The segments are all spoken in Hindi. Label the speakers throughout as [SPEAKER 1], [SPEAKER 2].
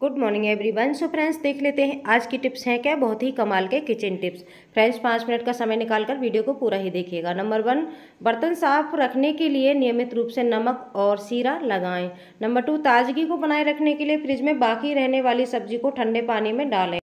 [SPEAKER 1] Good morning everyone so friends देख लेते हैं आज की टिप्स हैं क्या बहुत ही कमाल के किचन टिप्स फ्रेंड्स पाँच मिनट का समय निकालकर वीडियो को पूरा ही देखिएगा नंबर वन बर्तन साफ रखने के लिए नियमित रूप से नमक और सीरा लगाएं नंबर टू ताजगी को बनाए रखने के लिए फ्रिज में बाकी रहने वाली सब्जी को ठंडे पानी में डालें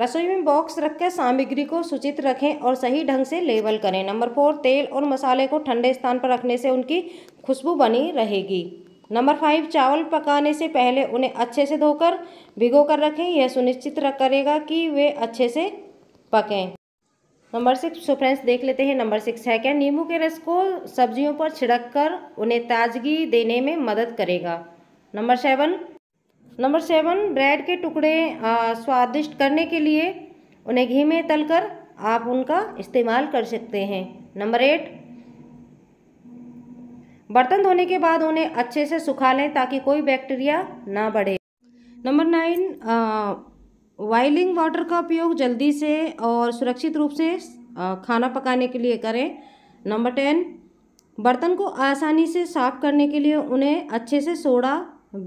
[SPEAKER 1] रसोई में बॉक्स रखकर सामग्री को सूचित रखें और सही ढंग से लेबल करें नंबर फोर तेल और मसाले को ठंडे स्थान पर रखने से उनकी खुशबू बनी रहेगी नंबर फाइव चावल पकाने से पहले उन्हें अच्छे से धोकर भिगो कर रखें यह सुनिश्चित करेगा कि वे अच्छे से पकें नंबर सिक्स सो फ्रेंड्स देख लेते हैं नंबर सिक्स है क्या नींबू के रस को सब्जियों पर छिड़क कर उन्हें ताजगी देने में मदद करेगा number seven number seven bread के टुकड़े स्वादिष्ट करने के लिए उन्हें घी में तलकर आप उनका इस्तेमाल कर सकते हैं नंबर एट बर्तन धोने के बाद उन्हें अच्छे से सुखा लें ताकि कोई बैक्टीरिया ना बढ़े नंबर नाइन वाइलिंग वाटर का उपयोग जल्दी से और सुरक्षित रूप से आ, खाना पकाने के लिए करें नंबर टेन बर्तन को आसानी से साफ करने के लिए उन्हें अच्छे से सोडा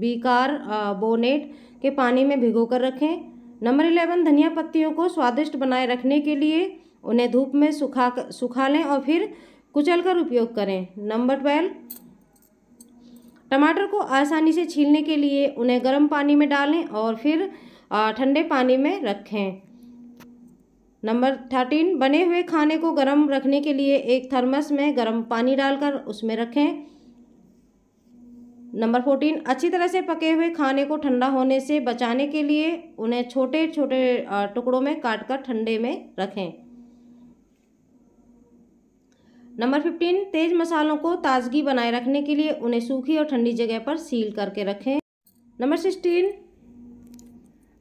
[SPEAKER 1] बीकार बोनेट के पानी में भिगो कर रखें नंबर इलेवन धनिया पत्तियों को स्वादिष्ट बनाए रखने के लिए उन्हें धूप में सुखा सुखा लें और फिर कुचल कर उपयोग करें नंबर ट्वेल्व टमाटर को आसानी से छीलने के लिए उन्हें गर्म पानी में डालें और फिर ठंडे पानी में रखें नंबर थर्टीन बने हुए खाने को गर्म रखने के लिए एक थर्मस में गर्म पानी डालकर उसमें रखें नंबर फोर्टीन अच्छी तरह से पके हुए खाने को ठंडा होने से बचाने के लिए उन्हें छोटे छोटे टुकड़ों में काट कर ठंडे में रखें नंबर फिफ्टीन तेज मसालों को ताजगी बनाए रखने के लिए उन्हें सूखी और ठंडी जगह पर सील करके रखें नंबर सिक्सटीन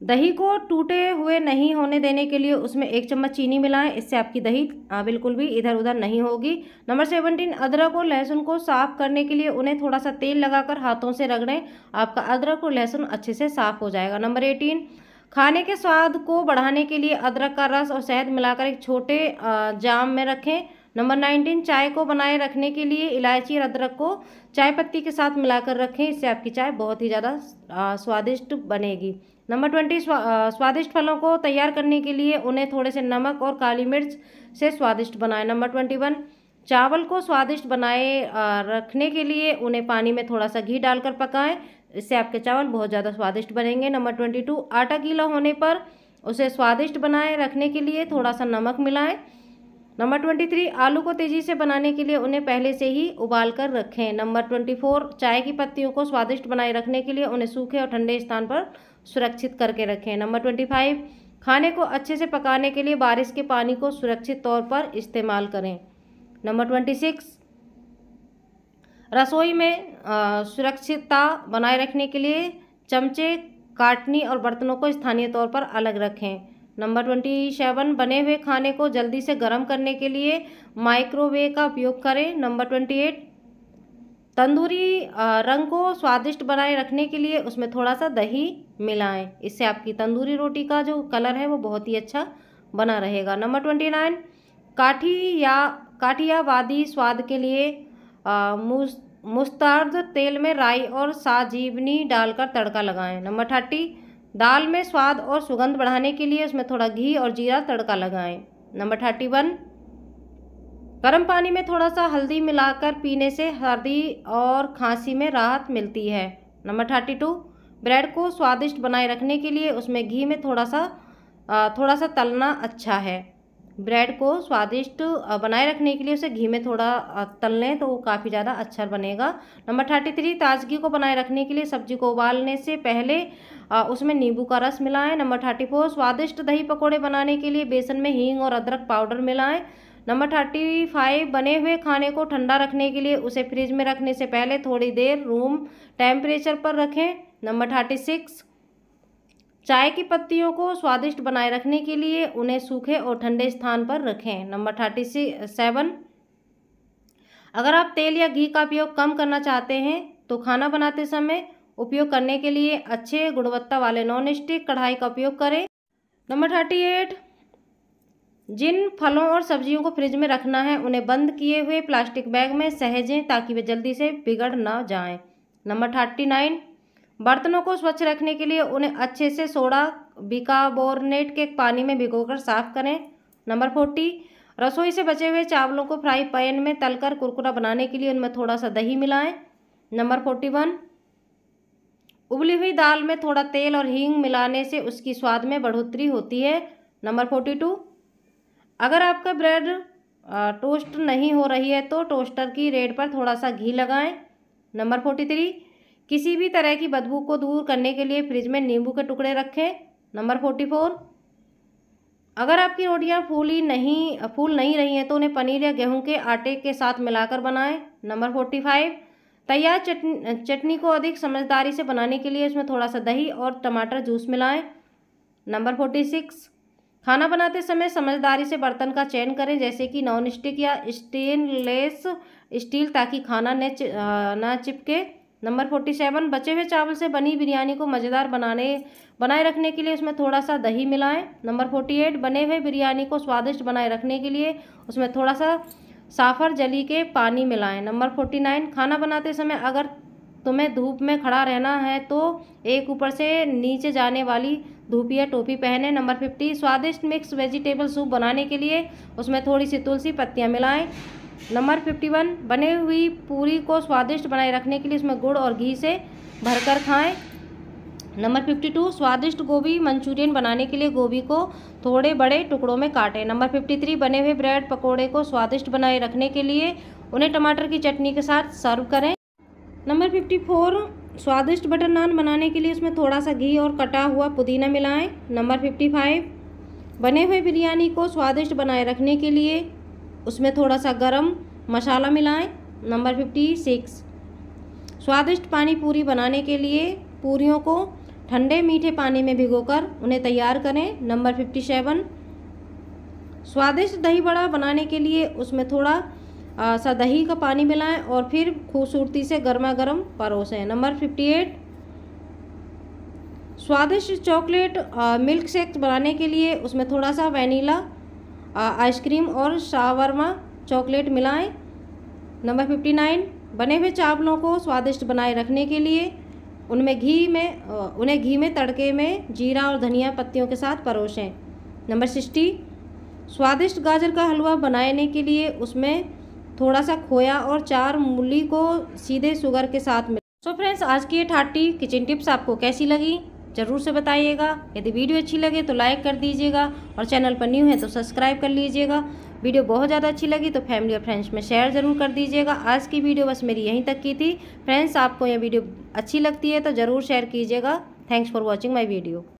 [SPEAKER 1] दही को टूटे हुए नहीं होने देने के लिए उसमें एक चम्मच चीनी मिलाएं इससे आपकी दही बिल्कुल भी इधर उधर नहीं होगी नंबर सेवनटीन अदरक और लहसुन को साफ़ करने के लिए उन्हें थोड़ा सा तेल लगाकर हाथों से रगड़ें आपका अदरक और लहसुन अच्छे से साफ़ हो जाएगा नंबर एटीन खाने के स्वाद को बढ़ाने के लिए अदरक का रस और शहद मिलाकर एक छोटे जाम में रखें नंबर नाइनटीन चाय को बनाए रखने के लिए इलायची और अदरक को चाय पत्ती के साथ मिलाकर रखें इससे आपकी चाय बहुत ही ज़्यादा स्वादिष्ट बनेगी नंबर ट्वेंटी स्वादिष्ट फलों को तैयार करने के लिए उन्हें थोड़े से नमक और काली मिर्च से स्वादिष्ट बनाएं नंबर ट्वेंटी वन चावल को स्वादिष्ट बनाए रखने के लिए उन्हें पानी में थोड़ा सा घी डालकर पकाएं इससे आपके चावल बहुत ज़्यादा स्वादिष्ट बनेंगे नंबर ट्वेंटी टू आटा गीला होने पर उसे स्वादिष्ट बनाए रखने के लिए थोड़ा सा नमक मिलाएं नंबर ट्वेंटी थ्री आलू को तेज़ी से बनाने के लिए उन्हें पहले से ही उबाल कर रखें नंबर ट्वेंटी फोर चाय की पत्तियों को स्वादिष्ट बनाए रखने के लिए उन्हें सूखे और ठंडे स्थान पर सुरक्षित करके रखें नंबर ट्वेंटी फाइव खाने को अच्छे से पकाने के लिए बारिश के पानी को सुरक्षित तौर पर इस्तेमाल करें नंबर ट्वेंटी सिक्स रसोई में सुरक्षितता बनाए रखने के लिए चमचे काटनी और बर्तनों को स्थानीय तौर पर अलग रखें नंबर ट्वेंटी सेवन बने हुए खाने को जल्दी से गर्म करने के लिए माइक्रोवेव का उपयोग करें नंबर ट्वेंटी एट तंदूरी रंग को स्वादिष्ट बनाए रखने के लिए उसमें थोड़ा सा दही मिलाएं इससे आपकी तंदूरी रोटी का जो कलर है वो बहुत ही अच्छा बना रहेगा नंबर ट्वेंटी नाइन काठी या काठियावादी स्वाद के लिए मुस्तर्द तेल में राई और साजीवनी डालकर तड़का लगाएं नंबर थर्टी दाल में स्वाद और सुगंध बढ़ाने के लिए उसमें थोड़ा घी और जीरा तड़का लगाएं नंबर थर्टी वन गर्म पानी में थोड़ा सा हल्दी मिलाकर पीने से सर्दी और खांसी में राहत मिलती है नंबर थर्टी टू ब्रेड को स्वादिष्ट बनाए रखने के लिए उसमें घी में थोड़ा सा थोड़ा सा तलना अच्छा है ब्रेड को स्वादिष्ट बनाए रखने के लिए उसे घी में थोड़ा तल लें तो वो काफ़ी ज़्यादा अच्छा बनेगा नंबर थर्टी थ्री ताजगी को बनाए रखने के लिए सब्जी को उबालने से पहले उसमें नींबू का रस मिलाएं नंबर थर्टी फोर स्वादिष्ट दही पकौड़े बनाने के लिए बेसन में हींग और अदरक पाउडर मिलाएं नंबर थर्टी फाइव बने हुए खाने को ठंडा रखने के लिए उसे फ्रिज में रखने से पहले थोड़ी देर रूम टेम्परेचर पर रखें नंबर थर्टी सिक्स चाय की पत्तियों को स्वादिष्ट बनाए रखने के लिए उन्हें सूखे और ठंडे स्थान पर रखें नंबर थर्टी सेवन अगर आप तेल या घी का उपयोग कम करना चाहते हैं तो खाना बनाते समय उपयोग करने के लिए अच्छे गुणवत्ता वाले नॉन स्टिक कढ़ाई का उपयोग करें नंबर थर्टी एट जिन फलों और सब्जियों को फ्रिज में रखना है उन्हें बंद किए हुए प्लास्टिक बैग में सहेजें ताकि वे जल्दी से बिगड़ ना जाएं। नंबर थर्टी नाइन बर्तनों को स्वच्छ रखने के लिए उन्हें अच्छे से सोडा बिकाबोरनेट के पानी में भिगोकर साफ करें नंबर फोर्टी रसोई से बचे हुए चावलों को फ्राई पैन में तलकर कुरकुरा बनाने के लिए उनमें थोड़ा सा दही मिलाएं नंबर फोर्टी वन उबली हुई दाल में थोड़ा तेल और हींग मिलाने से उसकी स्वाद में बढ़ोतरी होती है नंबर फोर्टी टू अगर आपका ब्रेड टोस्ट नहीं हो रही है तो टोस्टर की रेड पर थोड़ा सा घी लगाएं नंबर फोर्टी थ्री किसी भी तरह की बदबू को दूर करने के लिए फ्रिज में नींबू के टुकड़े रखें नंबर फोर्टी फोर अगर आपकी रोटियां फूली नहीं फूल नहीं रही हैं तो उन्हें पनीर या गेहूं के आटे के साथ मिलाकर बनाएं नंबर फोर्टी फाइव तैयार चटनी चटनी को अधिक समझदारी से बनाने के लिए उसमें थोड़ा सा दही और टमाटर जूस मिलाएं नंबर फोर्टी सिक्स खाना बनाते समय समझदारी से बर्तन का चयन करें जैसे कि नॉन स्टिक या स्टेनलेस स्टील ताकि खाना न चिपके नंबर फोर्टी सेवन बचे हुए चावल से बनी बिरयानी को मज़ेदार बनाने बनाए रखने के लिए उसमें थोड़ा सा दही मिलाएं नंबर फोर्टी एट बने हुए बिरयानी को स्वादिष्ट बनाए रखने के लिए उसमें थोड़ा सा साफर जली के पानी मिलाएं नंबर फोर्टी नाइन खाना बनाते समय अगर तुम्हें धूप में खड़ा रहना है तो एक ऊपर से नीचे जाने वाली धूप या टोपी पहने नंबर फिफ्टी स्वादिष्ट मिक्स वेजिटेबल सूप बनाने के लिए उसमें थोड़ी सी तुलसी पत्तियाँ मिलाएँ नंबर फिफ्टी वन बने हुई पूरी को स्वादिष्ट बनाए रखने के लिए इसमें गुड़ और घी से भरकर खाएं नंबर फिफ्टी टू स्वादिष्ट गोभी मंचूरियन बनाने के लिए गोभी को थोड़े बड़े टुकड़ों में काटें नंबर फिफ्टी थ्री बने हुए ब्रेड पकौड़े को स्वादिष्ट बनाए रखने के लिए उन्हें टमाटर की चटनी के साथ सर्व करें नंबर फिफ्टी फोर स्वादिष्ट बटर नान बनाने के लिए इसमें थोड़ा सा घी और कटा हुआ पुदीना मिलाएं नंबर फिफ्टी फाइव बने हुए बिरयानी को स्वादिष्ट बनाए रखने के लिए उसमें थोड़ा सा गरम मसाला मिलाएं नंबर फिफ्टी सिक्स स्वादिष्ट पानी पूरी बनाने के लिए पूरियों को ठंडे मीठे पानी में भिगोकर उन्हें तैयार करें नंबर फिफ्टी सेवन स्वादिष्ट दही बड़ा बनाने के लिए उसमें थोड़ा आ, सा दही का पानी मिलाएं और फिर खूबसूरती से गर्मा गर्म परोसें नंबर फिफ्टी एट स्वादिष्ट चॉकलेट मिल्क शेक बनाने के लिए उसमें थोड़ा सा वनीला आइसक्रीम और शावरमा चॉकलेट मिलाएं नंबर फिफ्टी नाइन बने हुए चावलों को स्वादिष्ट बनाए रखने के लिए उनमें घी में उन्हें घी में तड़के में जीरा और धनिया पत्तियों के साथ परोसें नंबर सिक्सटी स्वादिष्ट गाजर का हलवा बनाने के लिए उसमें थोड़ा सा खोया और चार मूली को सीधे शुगर के साथ मिला सो फ्रेंड्स आज की ये थर्टी किचन टिप्स आपको कैसी लगी ज़रूर से बताइएगा यदि वीडियो अच्छी लगे तो लाइक कर दीजिएगा और चैनल पर न्यू है तो सब्सक्राइब कर लीजिएगा वीडियो बहुत ज़्यादा अच्छी लगी तो फैमिली और फ्रेंड्स में शेयर ज़रूर कर दीजिएगा आज की वीडियो बस मेरी यहीं तक की थी फ्रेंड्स आपको यह वीडियो अच्छी लगती है तो ज़रूर शेयर कीजिएगा thanks for watching my video